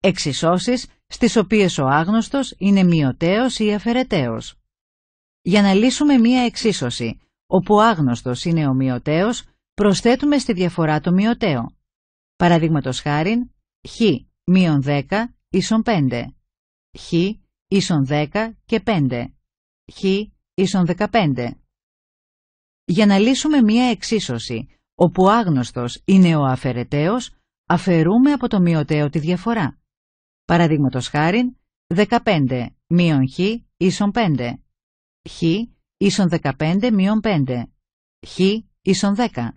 εξισώσεις στις οποίες ο άγνωστος είναι μειωτέος ή αφαιρετέος. Για να λύσουμε μία εξίσωση, όπου ο άγνωστος είναι ο μειωτέος, προσθέτουμε στη διαφορά το μειωτέο. Παραδείγματος χάρη, χ μείον 10 ίσον 5, χ ίσον 10 και 5, χ ίσον 15. Για να λύσουμε μία εξίσωση, όπου ο άγνωστος είναι ο αφαιρεταίος, αφαιρούμε από το μειωτέο τη διαφορά. Παραδείγματος χάριν 15 μείον χ ίσον 5. χ ίσον 15 μείον 5. χ ίσον 10.